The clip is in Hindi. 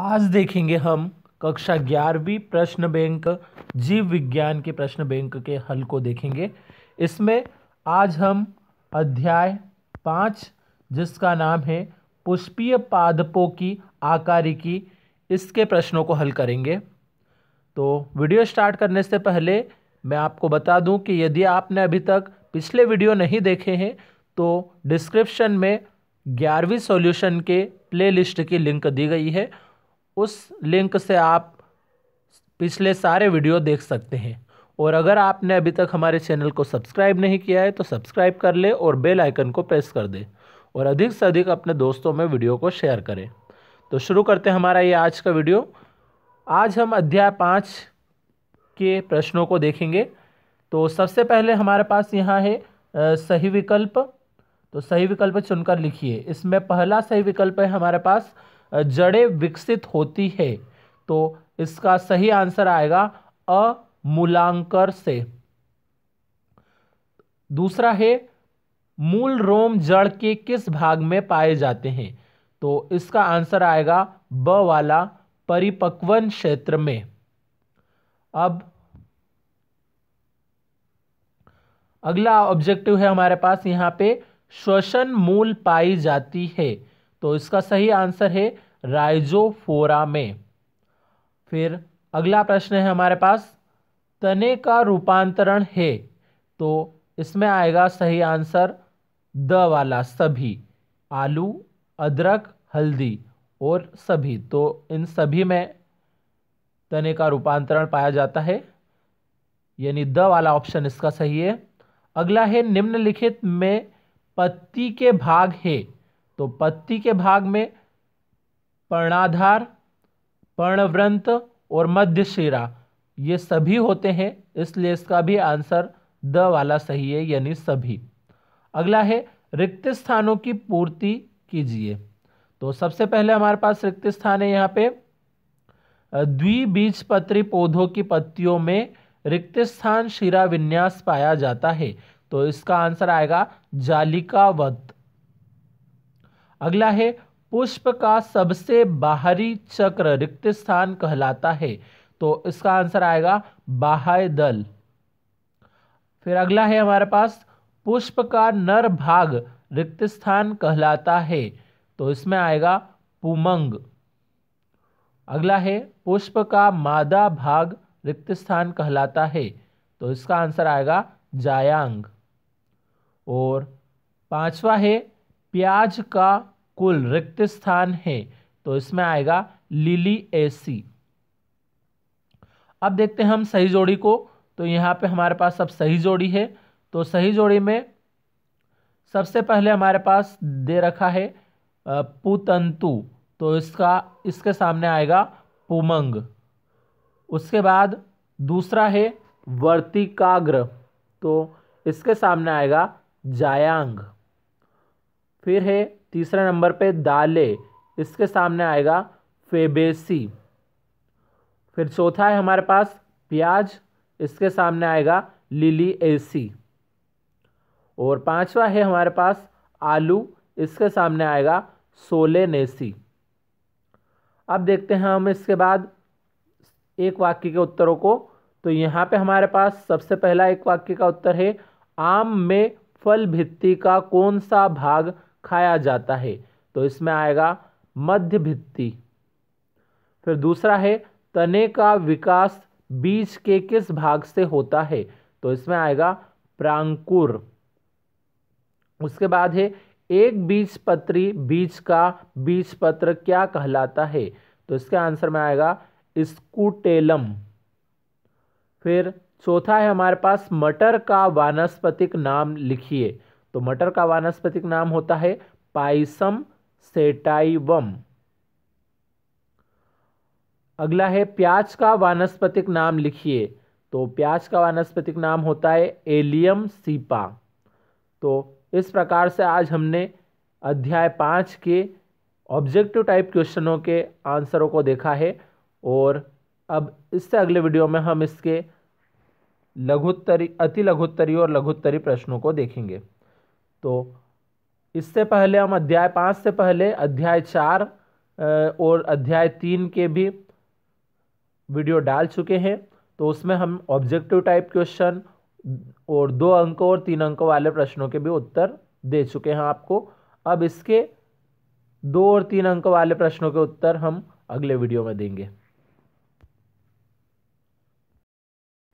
आज देखेंगे हम कक्षा ग्यारहवीं प्रश्न बैंक जीव विज्ञान के प्रश्न बैंक के हल को देखेंगे इसमें आज हम अध्याय पाँच जिसका नाम है पुष्पीय पादपों की आकारिकी इसके प्रश्नों को हल करेंगे तो वीडियो स्टार्ट करने से पहले मैं आपको बता दूं कि यदि आपने अभी तक पिछले वीडियो नहीं देखे हैं तो डिस्क्रिप्शन में ग्यारहवीं सॉल्यूशन के प्लेलिस्ट की लिंक दी गई है उस लिंक से आप पिछले सारे वीडियो देख सकते हैं और अगर आपने अभी तक हमारे चैनल को सब्सक्राइब नहीं किया है तो सब्सक्राइब कर ले और बेल आइकन को प्रेस कर दे और अधिक से अधिक अपने दोस्तों में वीडियो को शेयर करें तो शुरू करते हैं हमारा ये आज का वीडियो आज हम अध्याय पाँच के प्रश्नों को देखेंगे तो सबसे पहले हमारे पास यहाँ है सही विकल्प तो सही विकल्प चुनकर लिखिए इसमें पहला सही विकल्प है हमारे पास जड़ें विकसित होती है तो इसका सही आंसर आएगा अमूलांकर से दूसरा है मूल रोम जड़ के किस भाग में पाए जाते हैं तो इसका आंसर आएगा ब वाला परिपक्वन क्षेत्र में अब अगला ऑब्जेक्टिव है हमारे पास यहाँ पे श्वसन मूल पाई जाती है तो इसका सही आंसर है राइजोफोरा में फिर अगला प्रश्न है हमारे पास तने का रूपांतरण है तो इसमें आएगा सही आंसर द वाला सभी आलू अदरक हल्दी और सभी तो इन सभी में तने का रूपांतरण पाया जाता है यानी द वाला ऑप्शन इसका सही है अगला है निम्नलिखित में पत्ती के भाग है तो पत्ती के भाग में पर्णाधार पर्णव्रंत और मध्य शिरा ये सभी होते हैं इसलिए इसका भी आंसर द वाला सही है यानी सभी अगला है रिक्त स्थानों की पूर्ति कीजिए तो सबसे पहले हमारे पास रिक्त स्थान है यहाँ पे द्विबीजपत्री पौधों की पत्तियों में रिक्त स्थान शिरा विन्यास पाया जाता है तो इसका आंसर आएगा जालिकावत अगला है पुष्प का सबसे बाहरी चक्र रिक्त स्थान कहलाता है तो इसका आंसर आएगा बाह्य दल फिर अगला है हमारे पास पुष्प का नर भाग रिक्त स्थान कहलाता है तो इसमें आएगा पुमंग अगला है पुष्प का मादा भाग रिक्त स्थान कहलाता है तो इसका आंसर आएगा जायांग और पांचवा है प्याज का कुल रिक्त स्थान है तो इसमें आएगा लिली एसी अब देखते हैं हम सही जोड़ी को तो यहाँ पे हमारे पास अब सही जोड़ी है तो सही जोड़ी में सबसे पहले हमारे पास दे रखा है पुतंतु तो इसका इसके सामने आएगा पुमंग उसके बाद दूसरा है वर्तिकाग्र तो इसके सामने आएगा जायांग फिर है तीसरे नंबर पे दाले इसके सामने आएगा फेबेसी फिर चौथा है हमारे पास प्याज इसके सामने आएगा लिली एसी और पांचवा है हमारे पास आलू इसके सामने आएगा सोले नेसी अब देखते हैं हम इसके बाद एक वाक्य के उत्तरों को तो यहाँ पे हमारे पास सबसे पहला एक वाक्य का उत्तर है आम में फल भित्ति का कौन सा भाग खाया जाता है तो इसमें आएगा मध्य भित्ति फिर दूसरा है तने का विकास बीज के किस भाग से होता है तो इसमें आएगा प्रांकुर उसके बाद है एक बीज पत्री बीज का बीज पत्र क्या कहलाता है तो इसके आंसर में आएगा स्कूटेलम फिर चौथा है हमारे पास मटर का वानस्पतिक नाम लिखिए तो मटर का वानस्पतिक नाम होता है पाइसम सेटाइवम अगला है प्याज का वानस्पतिक नाम लिखिए तो प्याज का वानस्पतिक नाम होता है एलियम सीपा तो इस प्रकार से आज हमने अध्याय पाँच के ऑब्जेक्टिव टाइप क्वेश्चनों के आंसरों को देखा है और अब इससे अगले वीडियो में हम इसके लघुत्तरी अति लघुत्तरी और लघुत्तरी प्रश्नों को देखेंगे तो इससे पहले हम अध्याय पाँच से पहले अध्याय चार और अध्याय तीन के भी वीडियो डाल चुके हैं तो उसमें हम ऑब्जेक्टिव टाइप क्वेश्चन और दो अंकों और तीन अंकों वाले प्रश्नों के भी उत्तर दे चुके हैं आपको अब इसके दो और तीन अंकों वाले प्रश्नों के उत्तर हम अगले वीडियो में देंगे